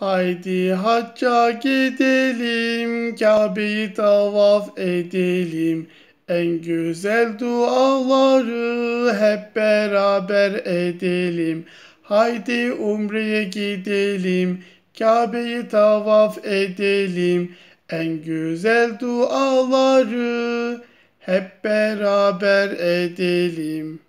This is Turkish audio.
Haydi hacca gidelim, Kabe'yi tavaf edelim. En güzel duaları hep beraber edelim. Haydi umreye gidelim, Kabe'yi tavaf edelim. En güzel duaları hep beraber edelim.